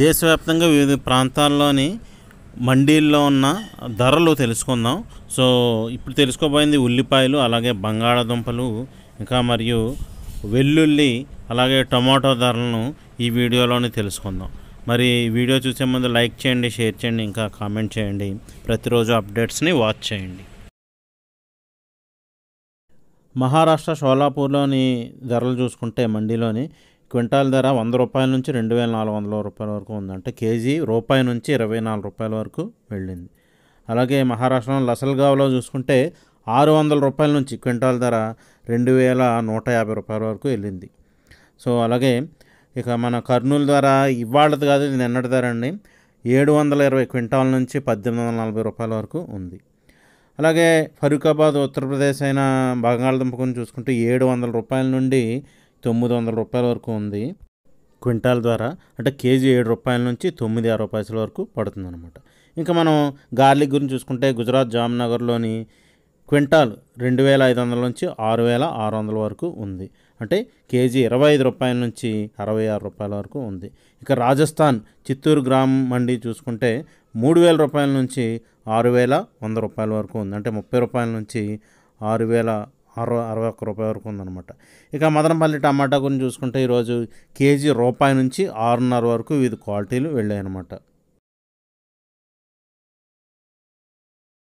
దేశవ్యాప్తంగా వివిధ ప్రాంతాల్లోని మండీల్లో ఉన్న ధరలు తెలుసుకుందాం సో ఇప్పుడు తెలుసుకోబోయింది ఉల్లిపాయలు అలాగే బంగాళాదుంపలు ఇంకా మరియు వెల్లుల్లి అలాగే టమాటో ధరలను ఈ వీడియోలోనే తెలుసుకుందాం మరి వీడియో చూసే ముందు లైక్ చేయండి షేర్ చేయండి ఇంకా కామెంట్ చేయండి ప్రతిరోజు అప్డేట్స్ని వాచ్ చేయండి మహారాష్ట్ర షోలాపూర్లోని ధరలు చూసుకుంటే మండీలోని క్వింటాల్ ధర వంద రూపాయల నుంచి రెండు వేల నాలుగు వందల రూపాయల వరకు ఉంది అంటే కేజీ రూపాయి నుంచి ఇరవై నాలుగు రూపాయల వరకు వెళ్ళింది అలాగే మహారాష్ట్రలో లసల్గావ్లో చూసుకుంటే ఆరు వందల రూపాయల నుంచి క్వింటాల్ ధర రెండు వేల నూట యాభై రూపాయల వరకు వెళ్ళింది సో అలాగే ఇక మన కర్నూలు ధర ఇవాళది కాదు ఇది నిన్నటి ధర అండి ఏడు వందల ఇరవై క్వింటాల్ నుంచి పద్దెనిమిది వందల నలభై రూపాయల వరకు ఉంది అలాగే ఫరూఖాబాద్ ఉత్తరప్రదేశ్ అయిన బంగాళదుంప చూసుకుంటే ఏడు వందల రూపాయల నుండి తొమ్మిది వందల రూపాయల వరకు ఉంది క్వింటాల్ ద్వారా అంటే కేజీ ఏడు రూపాయల నుంచి తొమ్మిది ఆరు రూపాయల వరకు పడుతుందన్నమాట ఇంకా మనం గార్లిక్ గురించి చూసుకుంటే గుజరాత్ జామ్నగర్లోని క్వింటాల్ రెండు వేల ఐదు వందల నుంచి ఆరు వేల ఆరు వందల వరకు ఉంది అంటే కేజీ ఇరవై ఐదు రూపాయల నుంచి అరవై ఆరు రూపాయల వరకు ఉంది ఇక రాజస్థాన్ చిత్తూరు గ్రామం మండి చూసుకుంటే మూడు వేల రూపాయల నుంచి ఆరు వేల వంద రూపాయల వరకు ఉంది అంటే ముప్పై రూపాయల నుంచి ఆరు వేల అరవై అరవై ఒక్క రూపాయి వరకు ఉందన్నమాట ఇక మదనపల్లి టమాటా గురించి చూసుకుంటే ఈరోజు కేజీ రూపాయి నుంచి ఆరున్నర వరకు వివిధ క్వాలిటీలు వెళ్ళాయి అనమాట